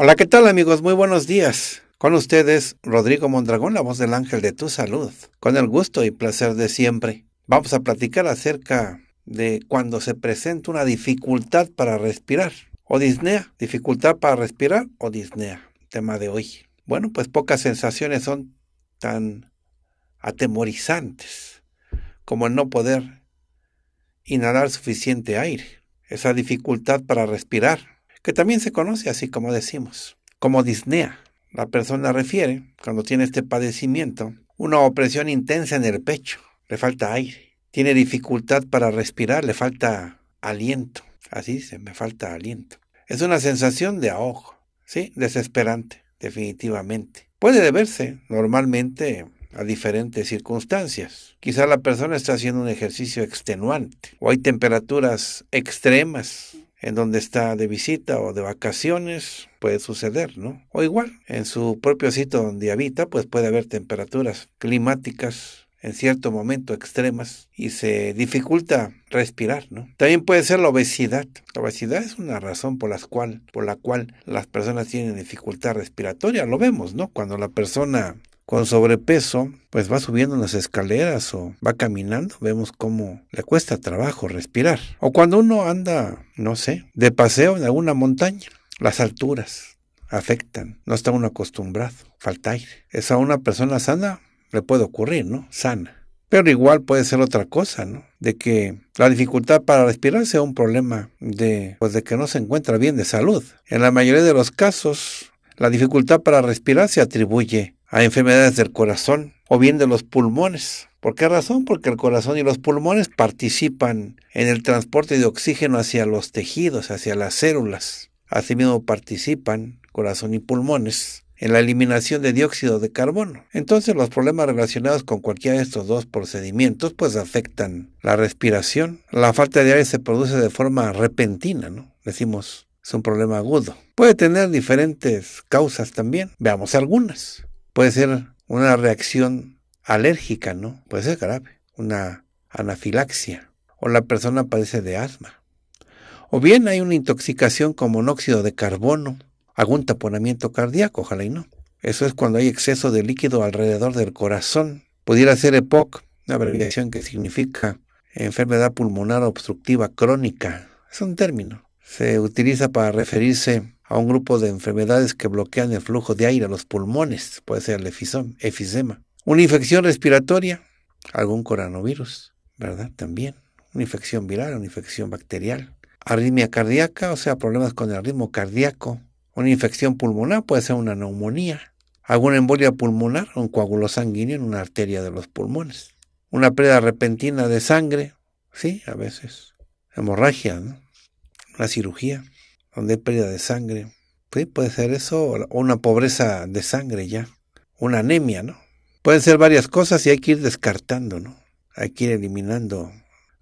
Hola, ¿qué tal amigos? Muy buenos días. Con ustedes, Rodrigo Mondragón, la voz del ángel de tu salud, con el gusto y placer de siempre. Vamos a platicar acerca de cuando se presenta una dificultad para respirar o disnea, dificultad para respirar o disnea, tema de hoy. Bueno, pues pocas sensaciones son tan atemorizantes como el no poder inhalar suficiente aire, esa dificultad para respirar que también se conoce así como decimos, como disnea. La persona refiere, cuando tiene este padecimiento, una opresión intensa en el pecho, le falta aire, tiene dificultad para respirar, le falta aliento, así dice, me falta aliento. Es una sensación de ahogo, ¿sí? Desesperante, definitivamente. Puede deberse normalmente a diferentes circunstancias. Quizá la persona está haciendo un ejercicio extenuante o hay temperaturas extremas en donde está de visita o de vacaciones, puede suceder, ¿no? O igual, en su propio sitio donde habita, pues puede haber temperaturas climáticas en cierto momento extremas y se dificulta respirar, ¿no? También puede ser la obesidad. La obesidad es una razón por, las cual, por la cual las personas tienen dificultad respiratoria, lo vemos, ¿no? Cuando la persona con sobrepeso, pues va subiendo las escaleras o va caminando, vemos cómo le cuesta trabajo respirar. O cuando uno anda, no sé, de paseo en alguna montaña, las alturas afectan, no está uno acostumbrado, falta aire. Eso a una persona sana le puede ocurrir, ¿no? Sana. Pero igual puede ser otra cosa, ¿no? De que la dificultad para respirar sea un problema de, pues de que no se encuentra bien de salud. En la mayoría de los casos, la dificultad para respirar se atribuye a enfermedades del corazón o bien de los pulmones. ¿Por qué razón? Porque el corazón y los pulmones participan en el transporte de oxígeno hacia los tejidos, hacia las células. Asimismo participan corazón y pulmones en la eliminación de dióxido de carbono. Entonces los problemas relacionados con cualquiera de estos dos procedimientos pues afectan la respiración. La falta de aire se produce de forma repentina, ¿no? Decimos, es un problema agudo. Puede tener diferentes causas también. Veamos algunas puede ser una reacción alérgica, ¿no? Puede ser grave, una anafilaxia, o la persona padece de asma. O bien hay una intoxicación con monóxido de carbono, algún taponamiento cardíaco, ojalá y no. Eso es cuando hay exceso de líquido alrededor del corazón. Pudiera ser EPOC, una abreviación que significa enfermedad pulmonar obstructiva crónica. Es un término. Se utiliza para referirse a un grupo de enfermedades que bloquean el flujo de aire a los pulmones, puede ser el efisema. Una infección respiratoria, algún coronavirus, ¿verdad? También. Una infección viral, una infección bacterial. Arritmia cardíaca, o sea, problemas con el ritmo cardíaco. Una infección pulmonar, puede ser una neumonía. Alguna embolia pulmonar, un coágulo sanguíneo en una arteria de los pulmones. Una pérdida repentina de sangre, sí, a veces. Hemorragia, ¿no? Una cirugía donde hay pérdida de sangre. Sí, puede ser eso, o una pobreza de sangre ya, una anemia, ¿no? Pueden ser varias cosas y hay que ir descartando, ¿no? Hay que ir eliminando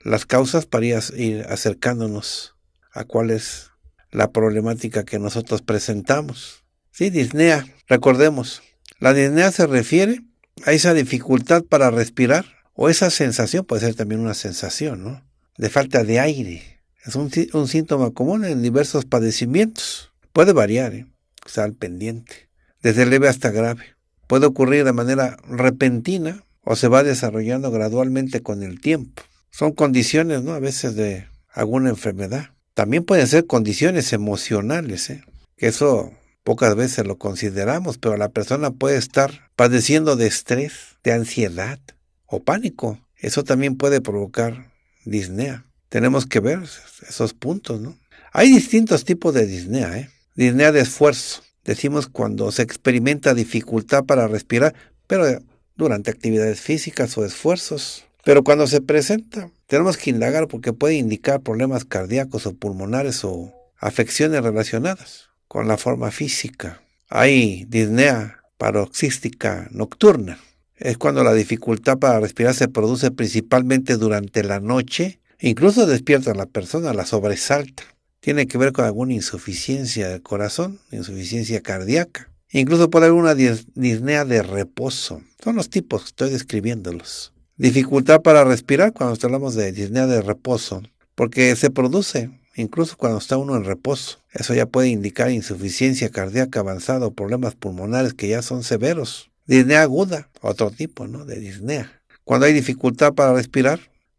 las causas para ir acercándonos a cuál es la problemática que nosotros presentamos. Sí, disnea, recordemos, la disnea se refiere a esa dificultad para respirar o esa sensación, puede ser también una sensación, ¿no? De falta de aire, es un, síntoma común en diversos padecimientos. Puede variar, ¿eh? al pendiente, desde leve hasta grave. Puede ocurrir de manera repentina o se va desarrollando gradualmente con el tiempo. Son condiciones, ¿no? A veces de alguna enfermedad. También pueden ser condiciones emocionales, ¿eh? que eso pocas veces lo consideramos, pero la persona puede estar padeciendo de estrés, de ansiedad o pánico. Eso también puede provocar disnea tenemos que ver esos puntos, ¿no? Hay distintos tipos de disnea, ¿eh? Disnea de esfuerzo. Decimos cuando se experimenta dificultad para respirar, pero durante actividades físicas o esfuerzos. Pero cuando se presenta, tenemos que indagar porque puede indicar problemas cardíacos o pulmonares o afecciones relacionadas con la forma física. Hay disnea paroxística nocturna. Es cuando la dificultad para respirar se produce principalmente durante la noche Incluso despierta a la persona, la sobresalta. Tiene que ver con alguna insuficiencia del corazón, insuficiencia cardíaca, incluso puede haber una disnea de reposo. Son los tipos, estoy describiéndolos. Dificultad para respirar cuando hablamos de disnea de reposo, porque se produce incluso cuando está uno en reposo. Eso ya puede indicar insuficiencia cardíaca avanzada o problemas pulmonares que ya son severos. Disnea aguda, otro tipo, ¿no? De disnea. Cuando hay dificultad para respirar,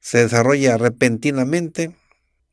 se desarrolla repentinamente,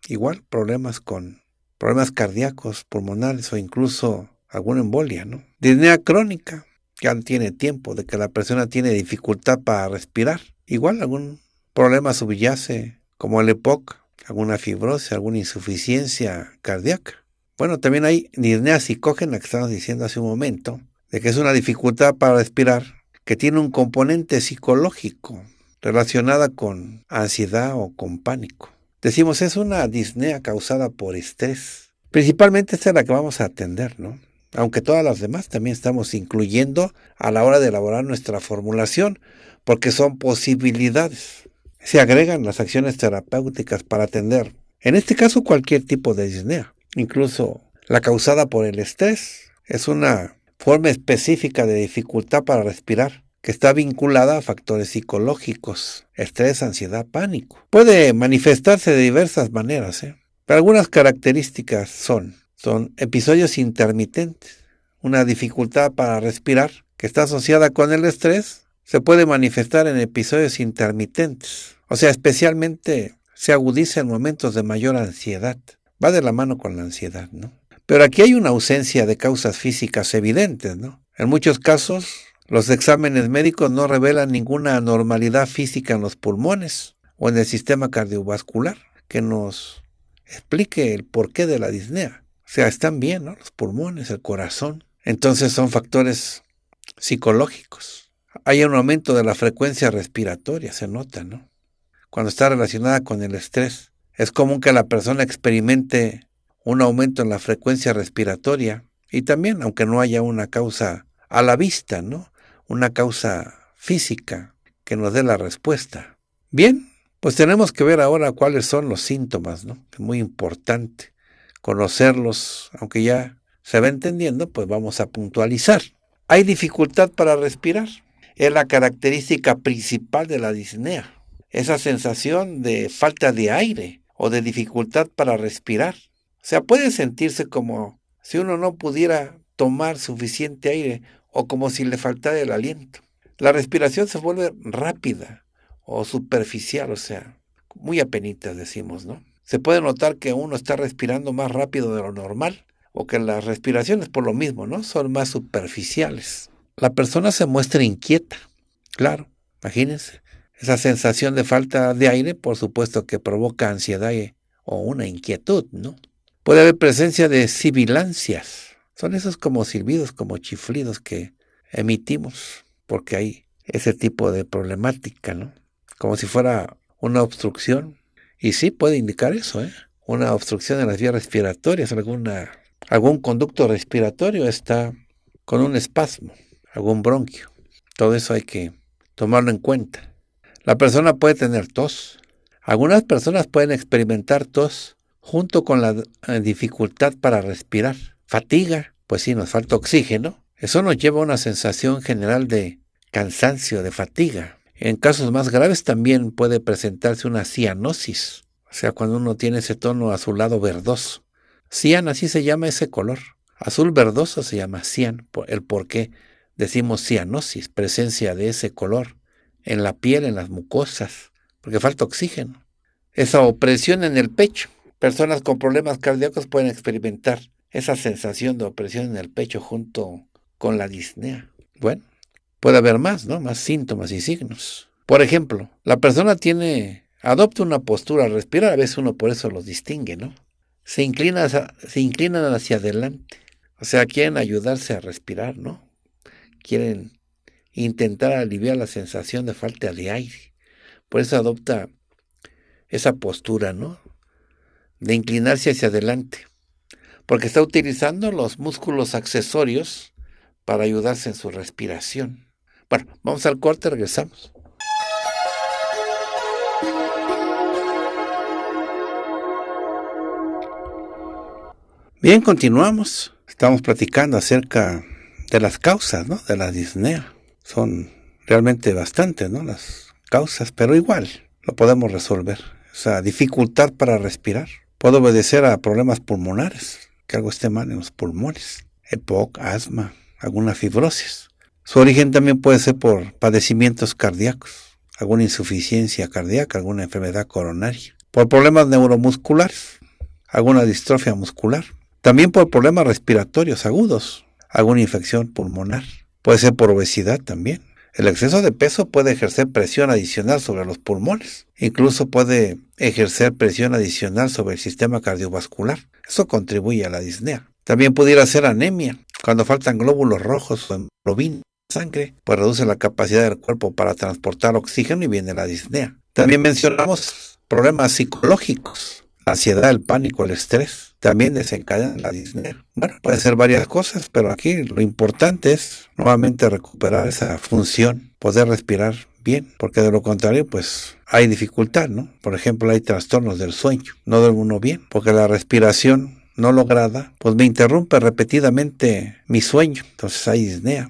igual problemas con problemas cardíacos, pulmonares o incluso alguna embolia, ¿no? Disnea crónica, ya tiene tiempo de que la persona tiene dificultad para respirar. Igual algún problema subyace como el EPOC, alguna fibrosis, alguna insuficiencia cardíaca. Bueno, también hay disnea psicógena que estamos diciendo hace un momento, de que es una dificultad para respirar que tiene un componente psicológico relacionada con ansiedad o con pánico. Decimos, es una disnea causada por estrés. Principalmente esta es la que vamos a atender, ¿no? Aunque todas las demás también estamos incluyendo a la hora de elaborar nuestra formulación, porque son posibilidades. Se agregan las acciones terapéuticas para atender, en este caso, cualquier tipo de disnea, incluso la causada por el estrés, es una forma específica de dificultad para respirar que está vinculada a factores psicológicos, estrés, ansiedad, pánico. Puede manifestarse de diversas maneras. ¿eh? Pero algunas características son, son episodios intermitentes, una dificultad para respirar que está asociada con el estrés, se puede manifestar en episodios intermitentes, o sea, especialmente se agudiza en momentos de mayor ansiedad. Va de la mano con la ansiedad, ¿no? Pero aquí hay una ausencia de causas físicas evidentes, ¿no? En muchos casos los exámenes médicos no revelan ninguna anormalidad física en los pulmones o en el sistema cardiovascular que nos explique el porqué de la disnea. O sea, están bien, ¿no? Los pulmones, el corazón. Entonces son factores psicológicos. Hay un aumento de la frecuencia respiratoria, se nota, ¿no? Cuando está relacionada con el estrés. Es común que la persona experimente un aumento en la frecuencia respiratoria y también, aunque no haya una causa a la vista, ¿no? una causa física que nos dé la respuesta. Bien, pues tenemos que ver ahora cuáles son los síntomas, ¿no? Es muy importante conocerlos, aunque ya se va entendiendo, pues vamos a puntualizar. Hay dificultad para respirar. Es la característica principal de la disnea. Esa sensación de falta de aire o de dificultad para respirar. O sea, puede sentirse como si uno no pudiera tomar suficiente aire o como si le faltara el aliento. La respiración se vuelve rápida o superficial, o sea, muy apenitas decimos, ¿no? Se puede notar que uno está respirando más rápido de lo normal o que las respiraciones por lo mismo, ¿no? Son más superficiales. La persona se muestra inquieta, claro, imagínense. Esa sensación de falta de aire, por supuesto que provoca ansiedad o una inquietud, ¿no? Puede haber presencia de sibilancias, son esos como silbidos, como chiflidos que emitimos, porque hay ese tipo de problemática, ¿no? Como si fuera una obstrucción. Y sí puede indicar eso, ¿eh? Una obstrucción en las vías respiratorias, alguna, algún conducto respiratorio está con un espasmo, algún bronquio. Todo eso hay que tomarlo en cuenta. La persona puede tener tos. Algunas personas pueden experimentar tos junto con la eh, dificultad para respirar. Fatiga, pues sí, nos falta oxígeno. Eso nos lleva a una sensación general de cansancio, de fatiga. En casos más graves también puede presentarse una cianosis, o sea, cuando uno tiene ese tono azulado verdoso. Cian, así se llama ese color. Azul verdoso se llama cian, el por qué decimos cianosis, presencia de ese color en la piel, en las mucosas, porque falta oxígeno. Esa opresión en el pecho. Personas con problemas cardíacos pueden experimentar esa sensación de opresión en el pecho junto con la disnea. Bueno, puede haber más, ¿no? Más síntomas y signos. Por ejemplo, la persona tiene, adopta una postura respira. respirar, a veces uno por eso los distingue, ¿no? Se, inclina se inclinan hacia adelante, o sea, quieren ayudarse a respirar, ¿no? Quieren intentar aliviar la sensación de falta de aire. Por eso adopta esa postura, ¿no? De inclinarse hacia adelante porque está utilizando los músculos accesorios para ayudarse en su respiración. Bueno, vamos al corte, regresamos. Bien, continuamos. Estamos platicando acerca de las causas de la disnea. Son realmente bastantes las causas, pero igual lo podemos resolver. O sea, dificultad para respirar. Puede obedecer a problemas pulmonares, que algo esté mal en los pulmones, EPOC, asma, alguna fibrosis. Su origen también puede ser por padecimientos cardíacos, alguna insuficiencia cardíaca, alguna enfermedad coronaria, por problemas neuromusculares, alguna distrofia muscular, también por problemas respiratorios agudos, alguna infección pulmonar, puede ser por obesidad también, el exceso de peso puede ejercer presión adicional sobre los pulmones. Incluso puede ejercer presión adicional sobre el sistema cardiovascular. Eso contribuye a la disnea. También pudiera ser anemia. Cuando faltan glóbulos rojos o en sangre, pues reduce la capacidad del cuerpo para transportar oxígeno y viene la disnea. También mencionamos problemas psicológicos ansiedad, el pánico, el estrés, también desencadenan la disnea. Bueno, puede ser varias cosas, pero aquí lo importante es nuevamente recuperar esa función, poder respirar bien, porque de lo contrario, pues hay dificultad, ¿no? Por ejemplo, hay trastornos del sueño, no duermo bien, porque la respiración no lograda, pues me interrumpe repetidamente mi sueño, entonces hay disnea.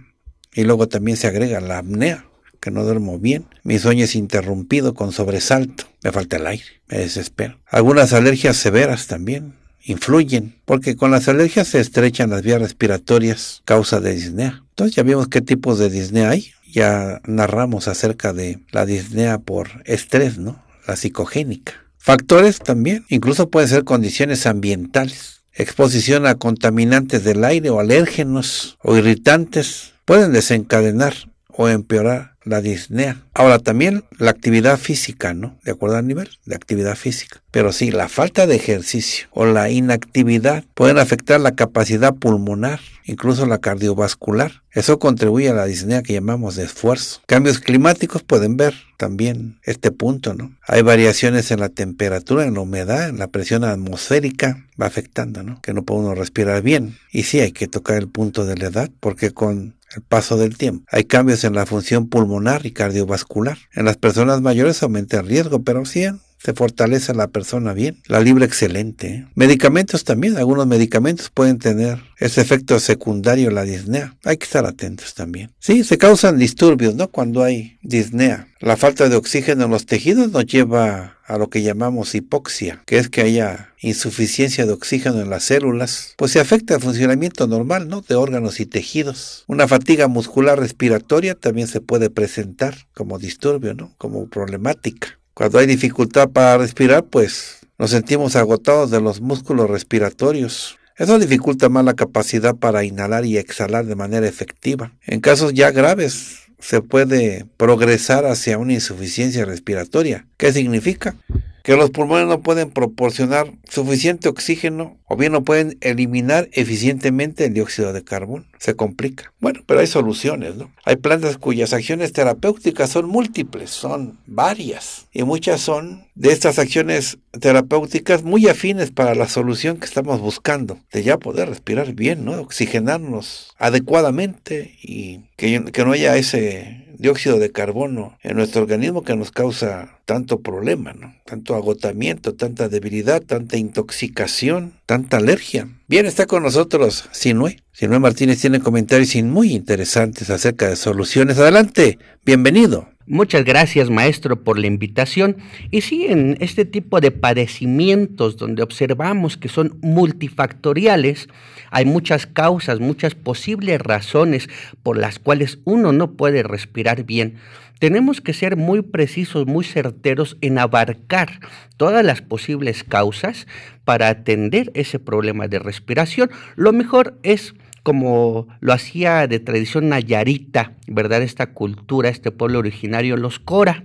Y luego también se agrega la apnea, que no duermo bien. Mi sueño es interrumpido con sobresalto. Me falta el aire, me desespero. Algunas alergias severas también influyen, porque con las alergias se estrechan las vías respiratorias, causa de disnea. Entonces ya vimos qué tipos de disnea hay. Ya narramos acerca de la disnea por estrés, ¿no? La psicogénica. Factores también, incluso pueden ser condiciones ambientales, exposición a contaminantes del aire o alérgenos o irritantes, pueden desencadenar o empeorar la disnea. Ahora también la actividad física, ¿no? De acuerdo al nivel de actividad física. Pero sí, la falta de ejercicio o la inactividad pueden afectar la capacidad pulmonar, incluso la cardiovascular. Eso contribuye a la disnea que llamamos de esfuerzo. Cambios climáticos pueden ver también este punto, ¿no? Hay variaciones en la temperatura, en la humedad, en la presión atmosférica, va afectando, ¿no? Que no puede uno respirar bien. Y sí, hay que tocar el punto de la edad, porque con el paso del tiempo. Hay cambios en la función pulmonar y cardiovascular. En las personas mayores aumenta el riesgo, pero sí, se fortalece la persona bien, la libra excelente. ¿eh? Medicamentos también, algunos medicamentos pueden tener ese efecto secundario, la disnea. Hay que estar atentos también. Sí, se causan disturbios, ¿no? Cuando hay disnea. La falta de oxígeno en los tejidos nos lleva a lo que llamamos hipoxia, que es que haya insuficiencia de oxígeno en las células, pues se afecta el funcionamiento normal ¿no? de órganos y tejidos. Una fatiga muscular respiratoria también se puede presentar como disturbio, ¿no? como problemática. Cuando hay dificultad para respirar, pues nos sentimos agotados de los músculos respiratorios. Eso dificulta más la capacidad para inhalar y exhalar de manera efectiva. En casos ya graves, se puede progresar hacia una insuficiencia respiratoria. ¿Qué significa? que los pulmones no pueden proporcionar suficiente oxígeno o bien no pueden eliminar eficientemente el dióxido de carbono. Se complica. Bueno, pero hay soluciones, ¿no? Hay plantas cuyas acciones terapéuticas son múltiples, son varias y muchas son de estas acciones terapéuticas muy afines para la solución que estamos buscando, de ya poder respirar bien, ¿no? Oxigenarnos adecuadamente y que, que no haya ese dióxido de carbono en nuestro organismo que nos causa tanto problema, ¿no? tanto agotamiento, tanta debilidad, tanta intoxicación, tanta alergia. Bien, está con nosotros Sinue. Sinue Martínez tiene comentarios muy interesantes acerca de soluciones. Adelante, bienvenido. Muchas gracias, maestro, por la invitación. Y sí, en este tipo de padecimientos donde observamos que son multifactoriales, hay muchas causas, muchas posibles razones por las cuales uno no puede respirar bien. Tenemos que ser muy precisos, muy certeros en abarcar todas las posibles causas para atender ese problema de respiración. Lo mejor es como lo hacía de tradición nayarita, ¿verdad? Esta cultura, este pueblo originario, los Cora.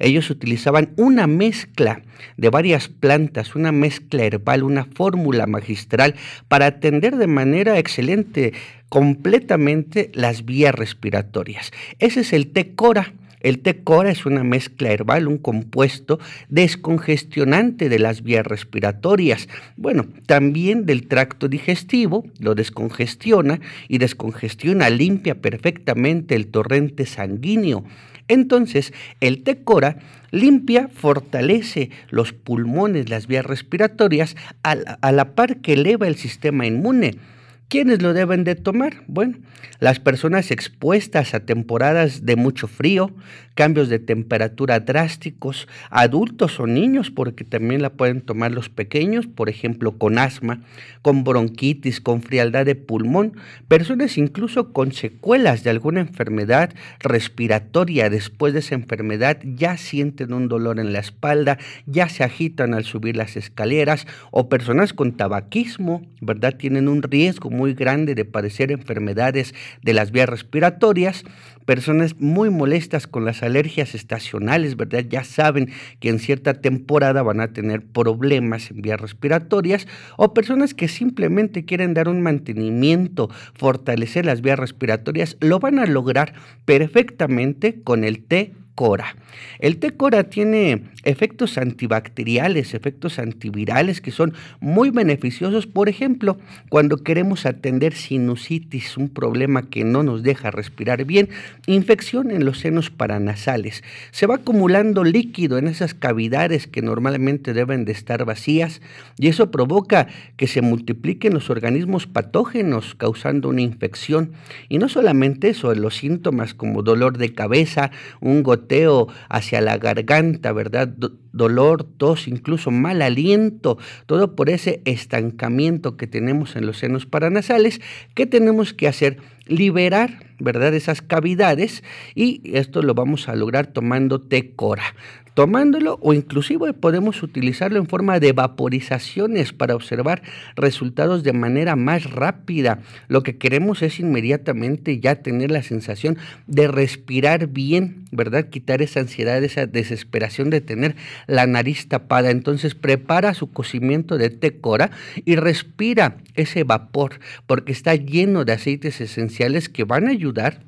Ellos utilizaban una mezcla de varias plantas, una mezcla herbal, una fórmula magistral para atender de manera excelente completamente las vías respiratorias. Ese es el té cora el TECORA es una mezcla herbal, un compuesto descongestionante de las vías respiratorias, bueno, también del tracto digestivo, lo descongestiona y descongestiona, limpia perfectamente el torrente sanguíneo. Entonces, el TECORA limpia, fortalece los pulmones, las vías respiratorias, a la, a la par que eleva el sistema inmune. ¿Quiénes lo deben de tomar? Bueno, las personas expuestas a temporadas de mucho frío, cambios de temperatura drásticos, adultos o niños, porque también la pueden tomar los pequeños, por ejemplo, con asma, con bronquitis, con frialdad de pulmón, personas incluso con secuelas de alguna enfermedad respiratoria después de esa enfermedad, ya sienten un dolor en la espalda, ya se agitan al subir las escaleras, o personas con tabaquismo, ¿verdad? Tienen un riesgo muy muy grande de padecer enfermedades de las vías respiratorias, personas muy molestas con las alergias estacionales, ¿verdad? Ya saben que en cierta temporada van a tener problemas en vías respiratorias o personas que simplemente quieren dar un mantenimiento, fortalecer las vías respiratorias, lo van a lograr perfectamente con el té Cora. El té Cora tiene efectos antibacteriales, efectos antivirales que son muy beneficiosos, por ejemplo, cuando queremos atender sinusitis, un problema que no nos deja respirar bien, infección en los senos paranasales. Se va acumulando líquido en esas cavidades que normalmente deben de estar vacías y eso provoca que se multipliquen los organismos patógenos causando una infección. Y no solamente eso, los síntomas como dolor de cabeza, un goteo hacia la garganta, ¿verdad? dolor, tos, incluso mal aliento, todo por ese estancamiento que tenemos en los senos paranasales, ¿qué tenemos que hacer? Liberar, ¿verdad? Esas cavidades y esto lo vamos a lograr tomando tecora tomándolo o inclusive podemos utilizarlo en forma de vaporizaciones para observar resultados de manera más rápida. Lo que queremos es inmediatamente ya tener la sensación de respirar bien, ¿verdad? Quitar esa ansiedad, esa desesperación de tener la nariz tapada. Entonces prepara su cocimiento de té y respira ese vapor porque está lleno de aceites esenciales que van a ayudar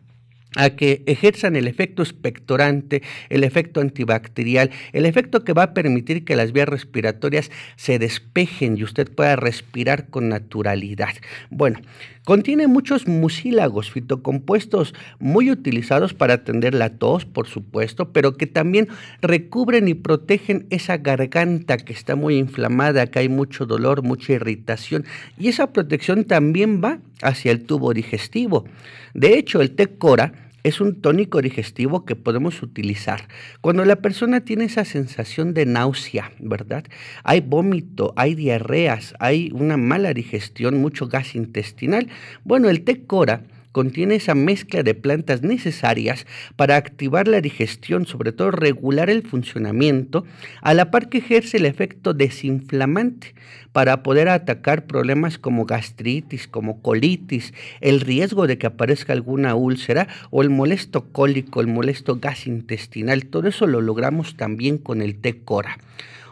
a que ejerzan el efecto expectorante, el efecto antibacterial, el efecto que va a permitir que las vías respiratorias se despejen y usted pueda respirar con naturalidad. Bueno, contiene muchos mucílagos, fitocompuestos muy utilizados para atender la tos, por supuesto, pero que también recubren y protegen esa garganta que está muy inflamada, que hay mucho dolor, mucha irritación, y esa protección también va hacia el tubo digestivo. De hecho, el té cora es un tónico digestivo que podemos utilizar. Cuando la persona tiene esa sensación de náusea, ¿verdad? Hay vómito, hay diarreas, hay una mala digestión, mucho gas intestinal. Bueno, el té cora contiene esa mezcla de plantas necesarias para activar la digestión, sobre todo regular el funcionamiento, a la par que ejerce el efecto desinflamante para poder atacar problemas como gastritis, como colitis, el riesgo de que aparezca alguna úlcera o el molesto cólico, el molesto gas intestinal. Todo eso lo logramos también con el té cora.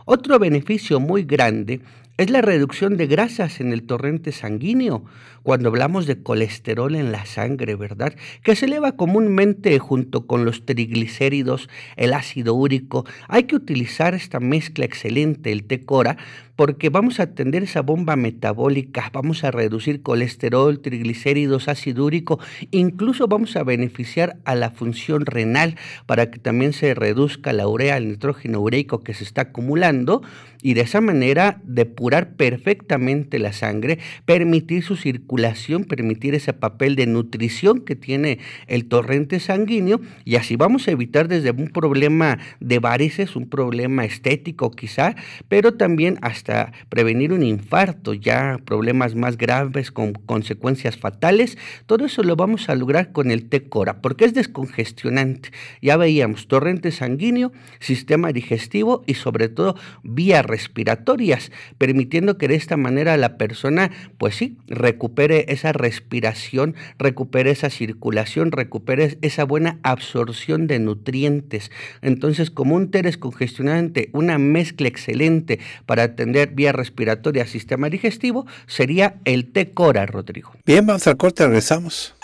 Otro beneficio muy grande es la reducción de grasas en el torrente sanguíneo, cuando hablamos de colesterol en la sangre, ¿verdad? Que se eleva comúnmente junto con los triglicéridos, el ácido úrico. Hay que utilizar esta mezcla excelente, el tecora, cora, porque vamos a atender esa bomba metabólica, vamos a reducir colesterol, triglicéridos, ácido úrico, incluso vamos a beneficiar a la función renal para que también se reduzca la urea, el nitrógeno ureico que se está acumulando y de esa manera de curar perfectamente la sangre, permitir su circulación, permitir ese papel de nutrición que tiene el torrente sanguíneo y así vamos a evitar desde un problema de varices, un problema estético quizá, pero también hasta prevenir un infarto, ya problemas más graves con consecuencias fatales. Todo eso lo vamos a lograr con el té Cora, porque es descongestionante. Ya veíamos torrente sanguíneo, sistema digestivo y sobre todo vías respiratorias permitiendo que de esta manera la persona, pues sí, recupere esa respiración, recupere esa circulación, recupere esa buena absorción de nutrientes. Entonces, como un té e e congestionante, una mezcla excelente para atender vía respiratoria, sistema digestivo, sería el té e Cora, Rodrigo. Bien, vamos al corte, regresamos.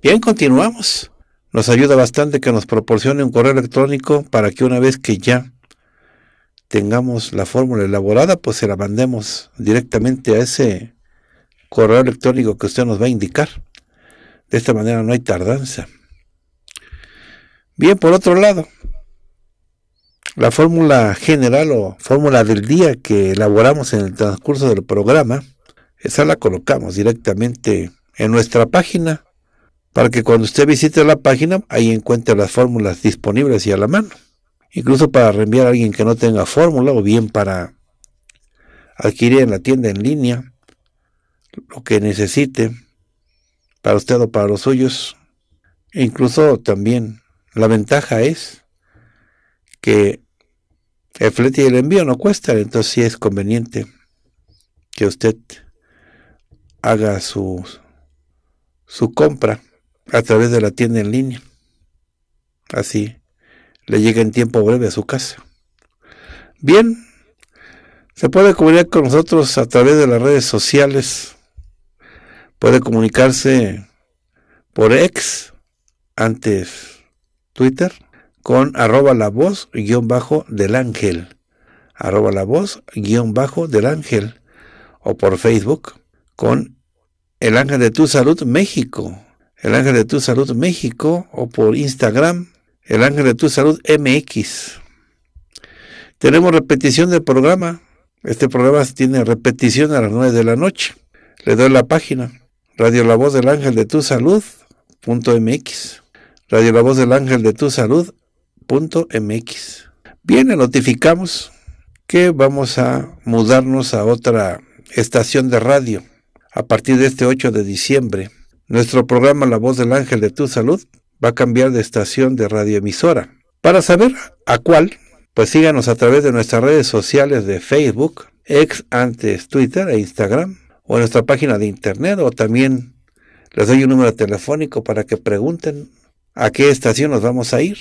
Bien, continuamos. Nos ayuda bastante que nos proporcione un correo electrónico para que una vez que ya tengamos la fórmula elaborada, pues se la mandemos directamente a ese correo electrónico que usted nos va a indicar. De esta manera no hay tardanza. Bien, por otro lado, la fórmula general o fórmula del día que elaboramos en el transcurso del programa, esa la colocamos directamente en nuestra página para que cuando usted visite la página, ahí encuentre las fórmulas disponibles y a la mano. Incluso para reenviar a alguien que no tenga fórmula o bien para adquirir en la tienda en línea lo que necesite para usted o para los suyos. incluso también la ventaja es que el flete y el envío no cuestan, entonces sí es conveniente que usted haga su compra a través de la tienda en línea. Así le llega en tiempo breve a su casa. Bien, se puede comunicar con nosotros a través de las redes sociales. Puede comunicarse por ex, antes Twitter, con arroba la voz guión bajo del ángel. Arroba la voz guión bajo del ángel. O por Facebook con el ángel de tu salud México el Ángel de Tu Salud México o por Instagram, El Ángel de Tu Salud MX. Tenemos repetición del programa. Este programa tiene repetición a las 9 de la noche. Le doy la página, Radio La Voz del Ángel de Tu Salud .mx, Radio La Voz del Ángel de Tu Salud .mx. Bien, notificamos que vamos a mudarnos a otra estación de radio a partir de este 8 de diciembre nuestro programa La Voz del Ángel de Tu Salud va a cambiar de estación de radioemisora. Para saber a cuál, pues síganos a través de nuestras redes sociales de Facebook, ex antes Twitter e Instagram, o nuestra página de internet, o también les doy un número telefónico para que pregunten a qué estación nos vamos a ir.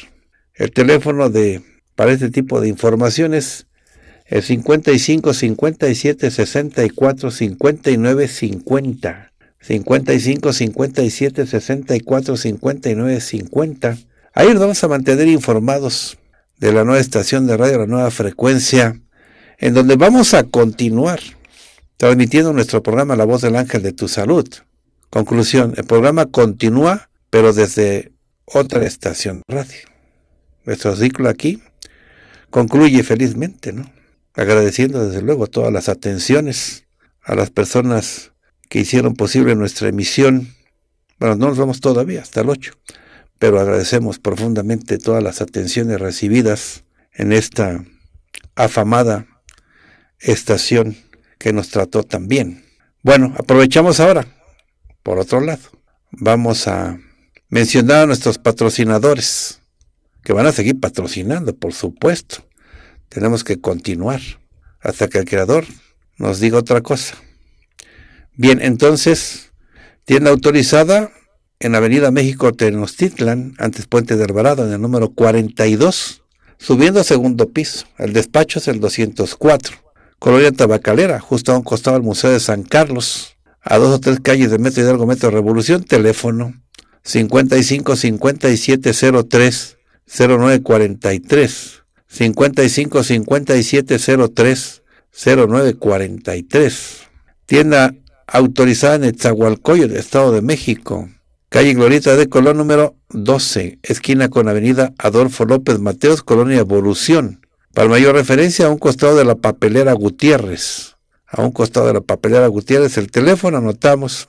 El teléfono de para este tipo de informaciones es el 55 57 64 59 50. 55, 57, 64, 59, 50. Ahí nos vamos a mantener informados de la nueva estación de radio, la nueva frecuencia, en donde vamos a continuar transmitiendo nuestro programa La Voz del Ángel de tu Salud. Conclusión, el programa continúa, pero desde otra estación de radio. Nuestro ciclo aquí concluye felizmente, ¿no? Agradeciendo desde luego todas las atenciones a las personas que hicieron posible nuestra emisión. Bueno, no nos vamos todavía, hasta el 8, pero agradecemos profundamente todas las atenciones recibidas en esta afamada estación que nos trató tan bien. Bueno, aprovechamos ahora, por otro lado, vamos a mencionar a nuestros patrocinadores, que van a seguir patrocinando, por supuesto. Tenemos que continuar hasta que el creador nos diga otra cosa. Bien, entonces, tienda autorizada en Avenida México Tenochtitlan, antes Puente de Alvarado, en el número 42, subiendo a segundo piso. El despacho es el 204. Colonia Tabacalera, justo a un costado del Museo de San Carlos, a dos o tres calles de Metro Hidalgo, Metro Revolución, teléfono 55 5703 0943 55 5703 0943 tienda autorizada en Etahualcoyo, Estado de México. Calle Glorita de Colón número 12, esquina con Avenida Adolfo López Mateos, Colonia Evolución. Para mayor referencia, a un costado de la papelera Gutiérrez. A un costado de la papelera Gutiérrez, el teléfono anotamos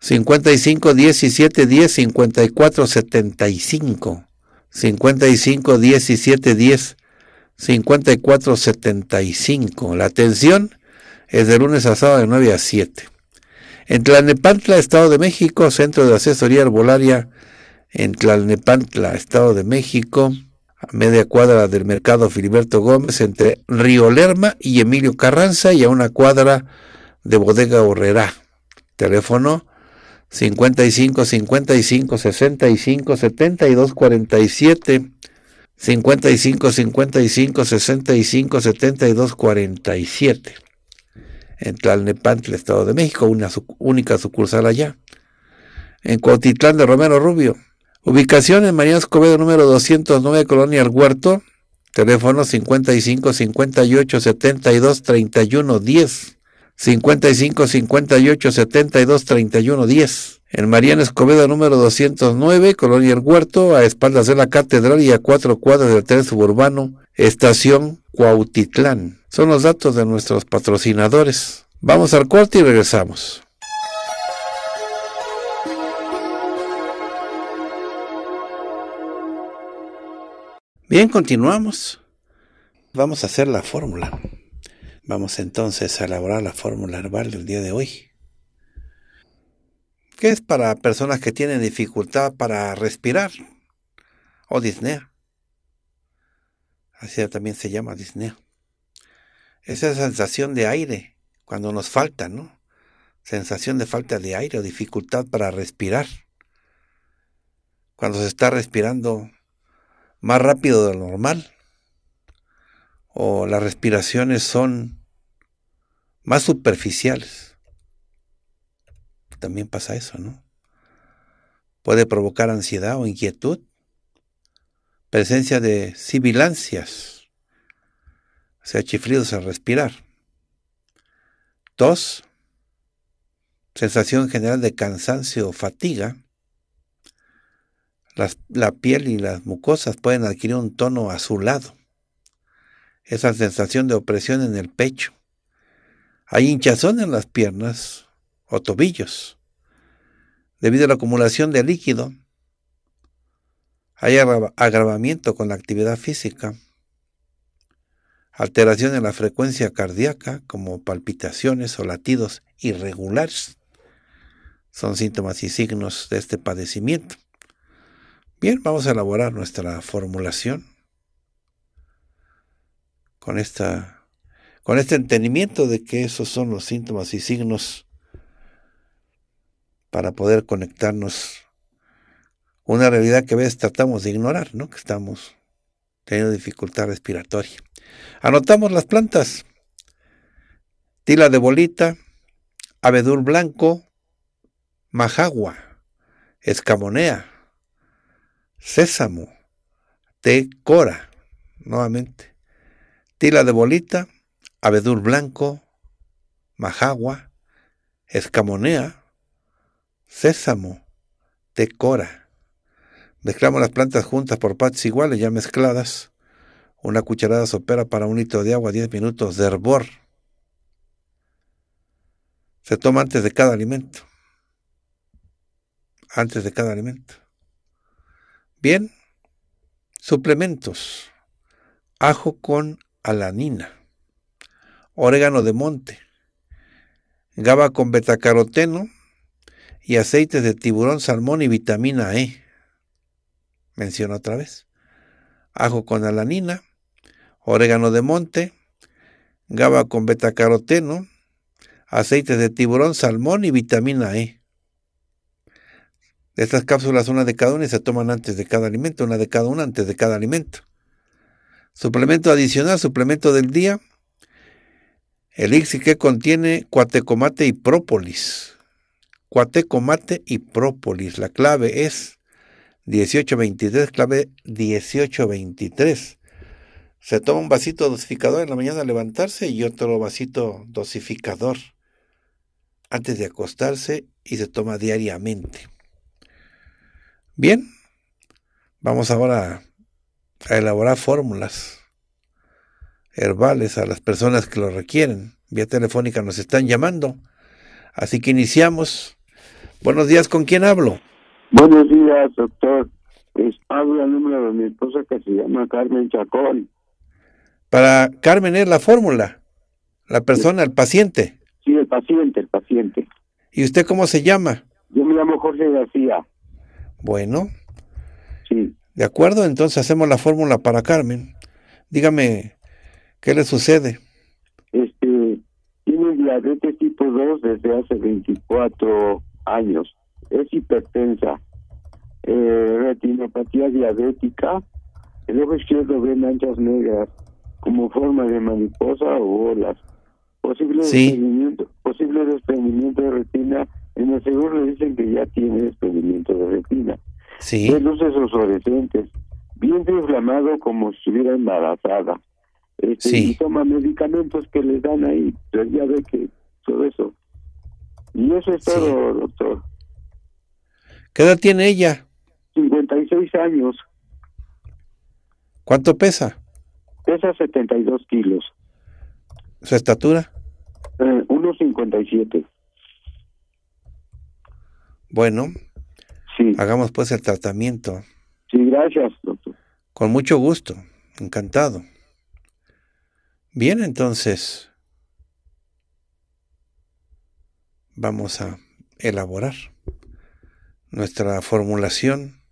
55 17 10 54 75. 55 17 10 54 75. La atención es de lunes a sábado de 9 a 7. En Tlalnepantla, Estado de México, Centro de Asesoría Arbolaria en Tlalnepantla, Estado de México, a media cuadra del mercado Filiberto Gómez, entre Río Lerma y Emilio Carranza, y a una cuadra de Bodega Horrera. Teléfono 55 55 65 72 47 55 55 65 72 47 en Tlalnepantla, Estado de México, una única sucursal allá. En Cuautitlán de Romero Rubio. Ubicación en Mariano Escobedo número 209, Colonia El Huerto. Teléfono 55 58 72 31 10. 55 58 72 31 10. En Mariana Escobeda, número 209, Colonia El Huerto, a espaldas de la catedral y a cuatro cuadras del tren suburbano, estación Cuautitlán. Son los datos de nuestros patrocinadores. Vamos al cuarto y regresamos. Bien, continuamos. Vamos a hacer la fórmula. Vamos entonces a elaborar la fórmula herbal del día de hoy que es para personas que tienen dificultad para respirar o disnea. Así también se llama disnea. Esa sensación de aire cuando nos falta, ¿no? Sensación de falta de aire o dificultad para respirar. Cuando se está respirando más rápido de lo normal o las respiraciones son más superficiales también pasa eso, ¿no? Puede provocar ansiedad o inquietud, presencia de sibilancias, o sea, chiflidos al respirar, tos, sensación general de cansancio o fatiga, la piel y las mucosas pueden adquirir un tono azulado, esa sensación de opresión en el pecho, hay hinchazón en las piernas, o tobillos, debido a la acumulación de líquido. Hay agravamiento con la actividad física, alteración en la frecuencia cardíaca, como palpitaciones o latidos irregulares. Son síntomas y signos de este padecimiento. Bien, vamos a elaborar nuestra formulación con, esta, con este entendimiento de que esos son los síntomas y signos para poder conectarnos. Una realidad que a veces tratamos de ignorar, ¿no? Que estamos teniendo dificultad respiratoria. Anotamos las plantas. Tila de bolita, abedul blanco, majagua, escamonea, sésamo, tecora. nuevamente. Tila de bolita, abedul blanco, majagua, escamonea, sésamo, tecora. Mezclamos las plantas juntas por partes iguales, ya mezcladas. Una cucharada sopera para un litro de agua, 10 minutos de hervor. Se toma antes de cada alimento. Antes de cada alimento. Bien, suplementos. Ajo con alanina, orégano de monte, gaba con betacaroteno, y aceites de tiburón, salmón y vitamina E. Menciono otra vez. Ajo con alanina, orégano de monte, GABA con betacaroteno, aceites de tiburón, salmón y vitamina E. De estas cápsulas, una de cada una se toman antes de cada alimento, una de cada una antes de cada alimento. Suplemento adicional, suplemento del día, elixir que contiene cuatecomate y própolis cuateco, mate y própolis. La clave es 1823, clave 1823. Se toma un vasito dosificador en la mañana al levantarse y otro vasito dosificador antes de acostarse y se toma diariamente. Bien, vamos ahora a elaborar fórmulas herbales a las personas que lo requieren. Vía telefónica nos están llamando. Así que iniciamos Buenos días, ¿con quién hablo? Buenos días, doctor. Es el número de mi esposa que se llama Carmen Chacón. Para Carmen es la fórmula, la persona, el paciente. Sí, el paciente, el paciente. ¿Y usted cómo se llama? Yo me llamo Jorge García. Bueno. Sí. De acuerdo, entonces hacemos la fórmula para Carmen. Dígame, ¿qué le sucede? Este, tiene diabetes tipo 2 desde hace 24 años años. Es hipertensa, eh, retinopatía diabética, el ojo izquierdo ven manchas negras como forma de mariposa o olas. Posible, desprendimiento, posible desprendimiento de retina. En el seguro dicen que ya tiene desprendimiento de retina. Sí. De luces bien Vientre inflamado como si estuviera embarazada. Este, toma medicamentos que le dan ahí. Pero pues ya ve que todo eso. Y eso es todo, doctor. ¿Qué edad tiene ella? 56 años. ¿Cuánto pesa? Pesa 72 kilos. ¿Su estatura? 1,57. Eh, bueno, sí. hagamos pues el tratamiento. Sí, gracias, doctor. Con mucho gusto, encantado. Bien, entonces, vamos a elaborar nuestra formulación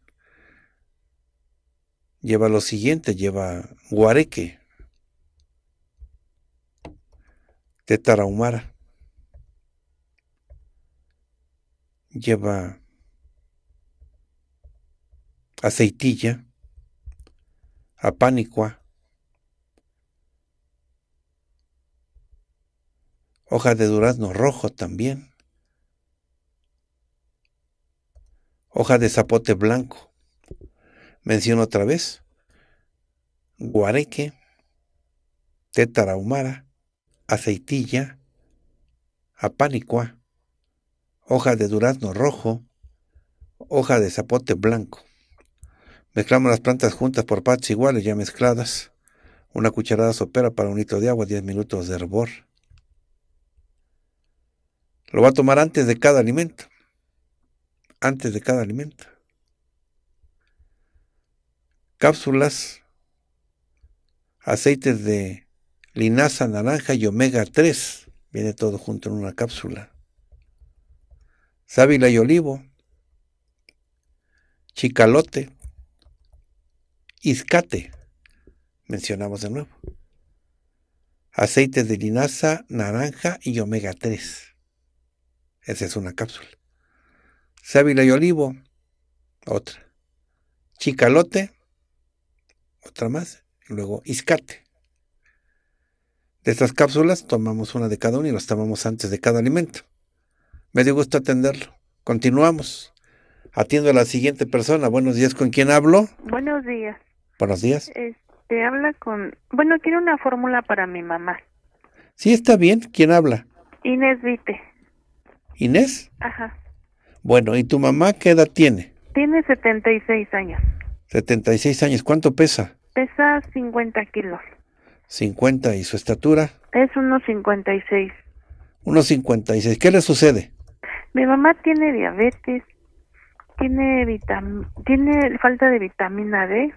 lleva lo siguiente, lleva guareque, tetarahumara, lleva aceitilla, apánicoa, hoja de durazno rojo también, hoja de zapote blanco. Menciono otra vez, guareque, tétara humara, aceitilla, Apanicua. hoja de durazno rojo, hoja de zapote blanco. Mezclamos las plantas juntas por partes iguales ya mezcladas. Una cucharada sopera para un litro de agua, 10 minutos de hervor. Lo va a tomar antes de cada alimento antes de cada alimento. Cápsulas, aceites de linaza, naranja y omega 3. Viene todo junto en una cápsula. Sábila y olivo, chicalote, iscate, mencionamos de nuevo. Aceites de linaza, naranja y omega 3. Esa es una cápsula. Sábila y olivo, otra. Chicalote, otra más. luego iscate. De estas cápsulas tomamos una de cada una y las tomamos antes de cada alimento. Me dio gusto atenderlo. Continuamos. Atiendo a la siguiente persona. Buenos días, ¿con quién hablo? Buenos días. Buenos días. te este, habla con... Bueno, quiero una fórmula para mi mamá. Sí, está bien. ¿Quién habla? Inés Vite. ¿Inés? Ajá. Bueno, ¿y tu mamá qué edad tiene? Tiene 76 años. 76 años, ¿cuánto pesa? Pesa 50 kilos. 50, ¿y su estatura? Es unos 56. Unos 56, ¿qué le sucede? Mi mamá tiene diabetes, tiene, tiene falta de vitamina D.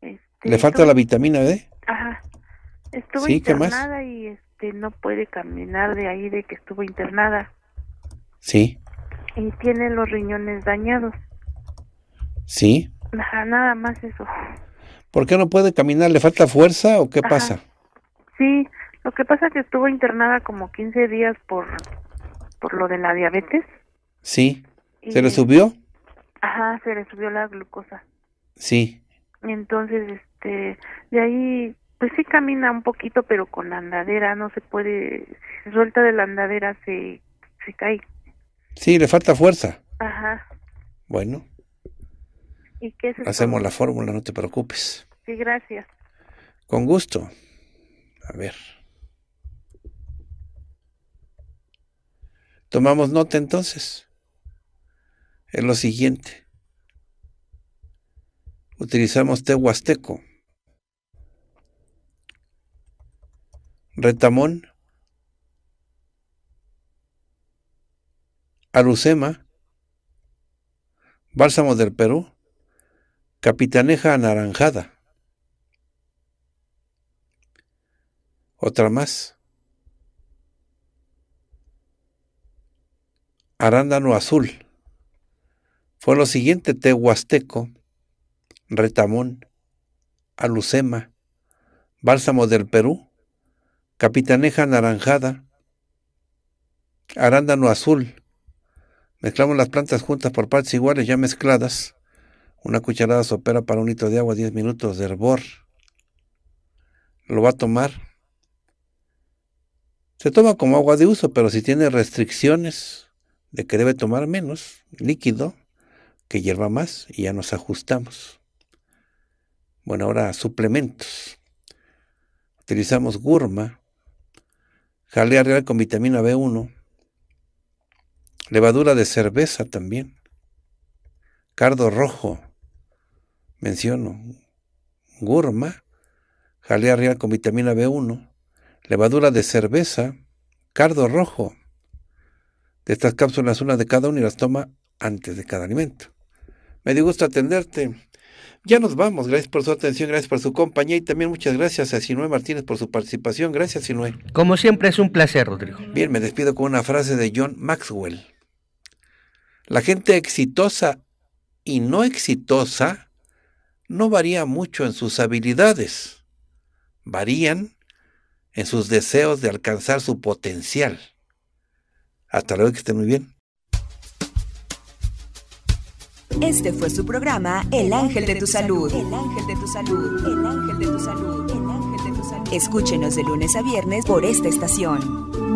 Este, ¿Le falta la vitamina D? Ajá. Estuvo internada y este, no puede caminar de ahí de que estuvo internada. Sí. Y tiene los riñones dañados. ¿Sí? nada más eso. ¿Por qué no puede caminar? ¿Le falta fuerza o qué pasa? Sí, lo que pasa es que estuvo internada como 15 días por, por lo de la diabetes. Sí. ¿Se le subió? Ajá, se le subió la glucosa. Sí. Entonces, este, de ahí, pues sí camina un poquito, pero con la andadera, no se puede, suelta de la andadera, se, se cae. Sí, le falta fuerza. Ajá. Bueno. ¿Y qué Hacemos la fórmula, no te preocupes. Sí, gracias. Con gusto. A ver. Tomamos nota entonces. Es lo siguiente. Utilizamos té huasteco. Retamón. alucema, bálsamo del Perú, capitaneja anaranjada. Otra más. Arándano azul. Fue lo siguiente tehuasteco, retamón, alucema, bálsamo del Perú, capitaneja anaranjada, arándano azul, Mezclamos las plantas juntas por partes iguales ya mezcladas. Una cucharada sopera para un litro de agua, 10 minutos de hervor. Lo va a tomar. Se toma como agua de uso, pero si tiene restricciones de que debe tomar menos líquido que hierva más y ya nos ajustamos. Bueno, ahora suplementos. Utilizamos gurma, jalea real con vitamina B1, levadura de cerveza también, cardo rojo, menciono, gurma, jalea real con vitamina B1, levadura de cerveza, cardo rojo. De estas cápsulas, una de cada una y las toma antes de cada alimento. Me dio gusto atenderte. Ya nos vamos. Gracias por su atención, gracias por su compañía y también muchas gracias a Sinué Martínez por su participación. Gracias, Sinué. Como siempre, es un placer, Rodrigo. Bien, me despido con una frase de John Maxwell. La gente exitosa y no exitosa no varía mucho en sus habilidades, varían en sus deseos de alcanzar su potencial. Hasta luego, que estén muy bien. Este fue su programa El Ángel de tu Salud. El Ángel de tu Salud. El Ángel de Salud. El Ángel de tu Salud. Escúchenos de lunes a viernes por esta estación.